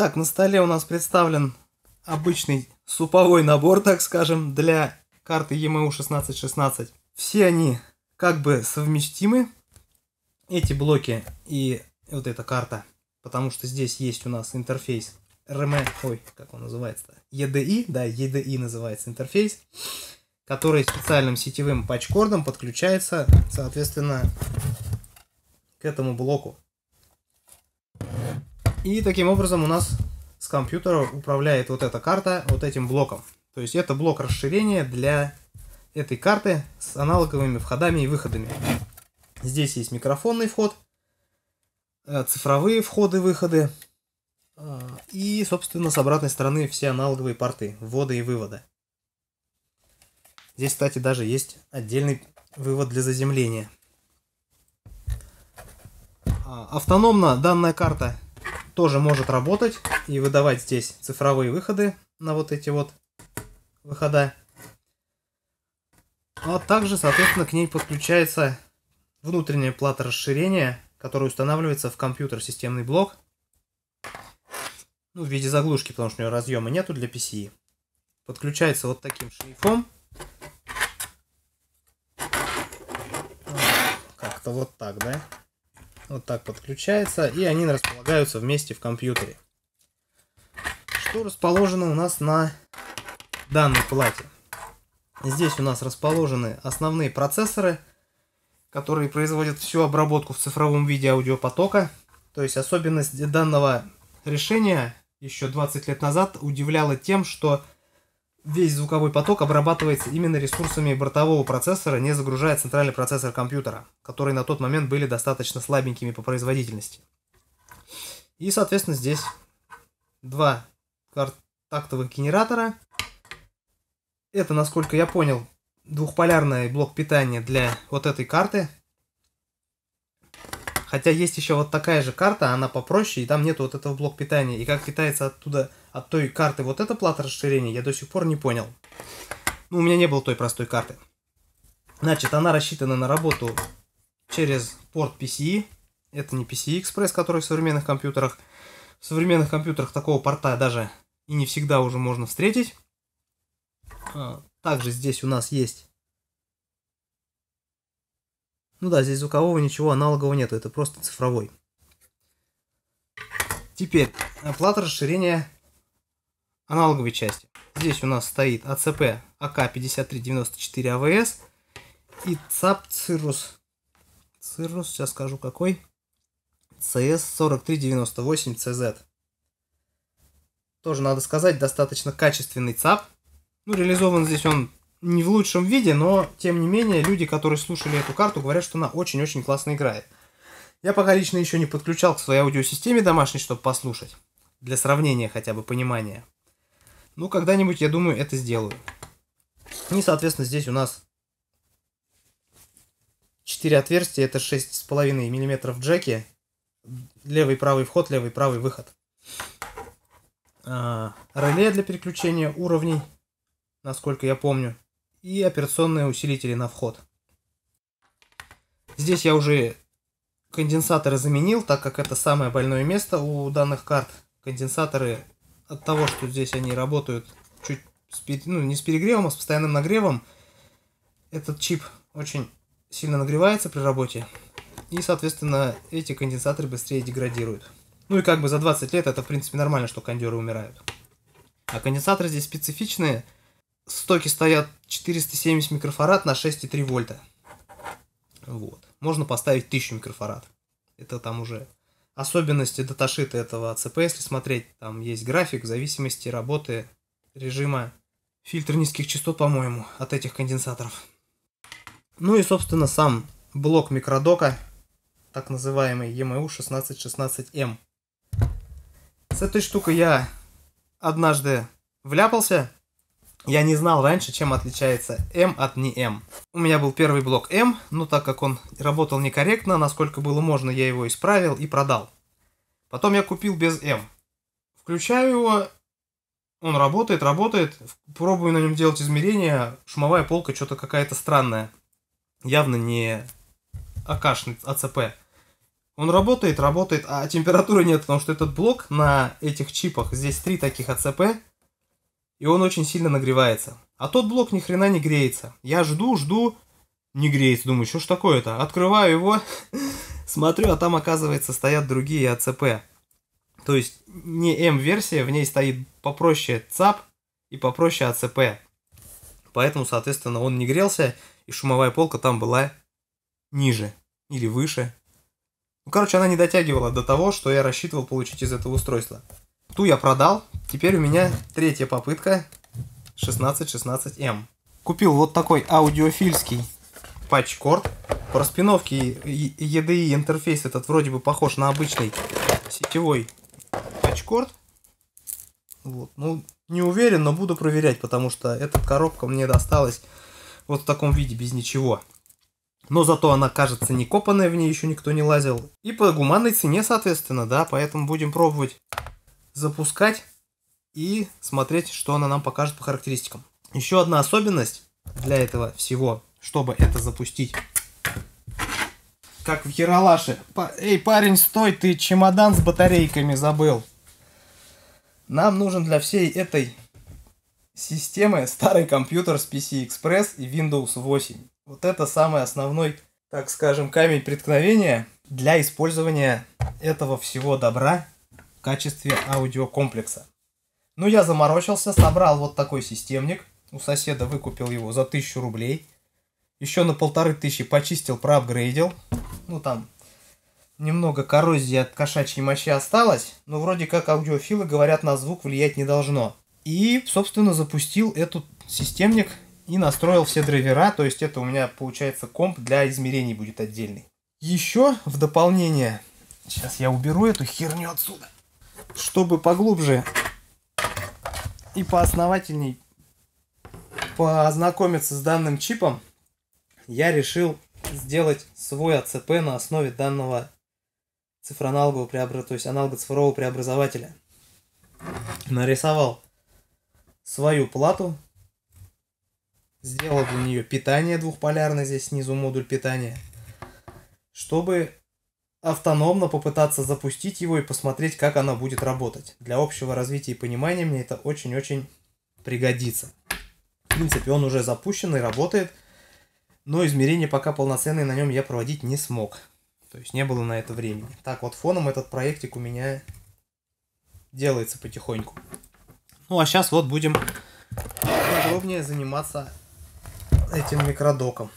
Так, на столе у нас представлен обычный суповой набор, так скажем, для карты EMU 1616. Все они как бы совместимы, эти блоки и вот эта карта, потому что здесь есть у нас интерфейс РМ, ой, как он называется-то, EDI, да, EDI называется интерфейс, который специальным сетевым патчкордом подключается, соответственно, к этому блоку. И таким образом у нас с компьютера управляет вот эта карта вот этим блоком. То есть это блок расширения для этой карты с аналоговыми входами и выходами. Здесь есть микрофонный вход, э, цифровые входы-выходы и э, и, собственно, с обратной стороны все аналоговые порты ввода и вывода. Здесь, кстати, даже есть отдельный вывод для заземления. А, автономно данная карта тоже может работать и выдавать здесь цифровые выходы на вот эти вот выхода. А также, соответственно, к ней подключается внутренняя плата расширения, которая устанавливается в компьютер системный блок. Ну, в виде заглушки, потому что у нее разъема нету для PCI. Подключается вот таким шлейфом. Как-то вот так, да? вот так подключается, и они располагаются вместе в компьютере. Что расположено у нас на данной плате? Здесь у нас расположены основные процессоры, которые производят всю обработку в цифровом виде аудиопотока. То есть особенность данного решения еще 20 лет назад удивляла тем, что весь звуковой поток обрабатывается именно ресурсами бортового процессора, не загружая центральный процессор компьютера, которые на тот момент были достаточно слабенькими по производительности. И, соответственно, здесь два тактовых генератора. Это, насколько я понял, двухполярный блок питания для вот этой карты – Хотя есть еще вот такая же карта, она попроще, и там нету вот этого блока питания. И как питается оттуда, от той карты вот эта плата расширения, я до сих пор не понял. Ну, у меня не было той простой карты. Значит, она рассчитана на работу через порт PCI. E. Это не PCI e Express, который в современных компьютерах. В современных компьютерах такого порта даже и не всегда уже можно встретить. А, также здесь у нас есть ну да, здесь звукового ничего аналогового нету, это просто цифровой. Теперь э, плата расширения аналоговой части. Здесь у нас стоит ACP AK5394AVS и ЦАП Цирус. Цирус, сейчас скажу какой. CS4398CZ. Тоже надо сказать, достаточно качественный ЦАП. Ну, реализован здесь он не в лучшем виде, но, тем не менее, люди, которые слушали эту карту, говорят, что она очень-очень классно играет. Я пока лично еще не подключал к своей аудиосистеме домашней, чтобы послушать. Для сравнения хотя бы, понимания. Ну, когда-нибудь, я думаю, это сделаю. И, соответственно, здесь у нас 4 отверстия, это 6,5 мм джеки. Левый, правый вход, левый, правый выход. А, реле для переключения уровней, насколько я помню и операционные усилители на вход. Здесь я уже конденсаторы заменил, так как это самое больное место у данных карт. Конденсаторы от того, что здесь они работают чуть с, ну, не с перегревом, а с постоянным нагревом, этот чип очень сильно нагревается при работе. И, соответственно, эти конденсаторы быстрее деградируют. Ну и как бы за 20 лет это, в принципе, нормально, что кондеры умирают. А конденсаторы здесь специфичные – стоки стоят 470 микрофарад на 6,3 вольта. Вот. Можно поставить 1000 микрофарад. Это там уже особенности даташита этого АЦП, если смотреть, там есть график в зависимости работы режима фильтра низких частот, по-моему, от этих конденсаторов. Ну и, собственно, сам блок микродока, так называемый EMU 1616M. Эм. С этой штукой я однажды вляпался, я не знал раньше, чем отличается М от не М. У меня был первый блок М, но так как он работал некорректно, насколько было можно, я его исправил и продал. Потом я купил без М. Включаю его, он работает, работает, пробую на нем делать измерения, шумовая полка что-то какая-то странная. Явно не АКшный, АЦП. Он работает, работает, а температуры нет, потому что этот блок на этих чипах, здесь три таких АЦП, и он очень сильно нагревается. А тот блок ни хрена не греется. Я жду, жду, не греется. Думаю, что ж такое-то? Открываю его, смотрю, а там, оказывается, стоят другие АЦП. То есть не М-версия, в ней стоит попроще ЦАП и попроще АЦП. Поэтому, соответственно, он не грелся, и шумовая полка там была ниже или выше. Ну, короче, она не дотягивала до того, что я рассчитывал получить из этого устройства. Ту я продал, Теперь у меня третья попытка 1616М. Эм. Купил вот такой аудиофильский патч-корд. По распиновке EDI интерфейс этот вроде бы похож на обычный сетевой патч Вот. Ну, не уверен, но буду проверять, потому что эта коробка мне досталась вот в таком виде, без ничего. Но зато она кажется не копанная, в ней еще никто не лазил. И по гуманной цене, соответственно, да, поэтому будем пробовать запускать и смотреть, что она нам покажет по характеристикам. Еще одна особенность для этого всего, чтобы это запустить. Как в Яралаше. Эй, парень, стой, ты чемодан с батарейками забыл. Нам нужен для всей этой системы старый компьютер с PC Express и Windows 8. Вот это самый основной, так скажем, камень преткновения для использования этого всего добра в качестве аудиокомплекса. Ну, я заморочился, собрал вот такой системник. У соседа выкупил его за тысячу рублей. Еще на полторы тысячи почистил, проапгрейдил. Ну, там немного коррозии от кошачьей мочи осталось, но вроде как аудиофилы говорят, на звук влиять не должно. И, собственно, запустил этот системник и настроил все драйвера, то есть это у меня получается комп для измерений будет отдельный. Еще в дополнение, сейчас я уберу эту херню отсюда, чтобы поглубже и поосновательней познакомиться с данным чипом, я решил сделать свой АЦП на основе данного цифроаналогового преобразователя, то есть аналого преобразователя. Нарисовал свою плату, сделал для нее питание двухполярное, здесь снизу модуль питания, чтобы автономно попытаться запустить его и посмотреть, как она будет работать. Для общего развития и понимания мне это очень-очень пригодится. В принципе, он уже запущен и работает, но измерения пока полноценные на нем я проводить не смог. То есть не было на это времени. Так вот, фоном этот проектик у меня делается потихоньку. Ну а сейчас вот будем подробнее заниматься этим микродоком.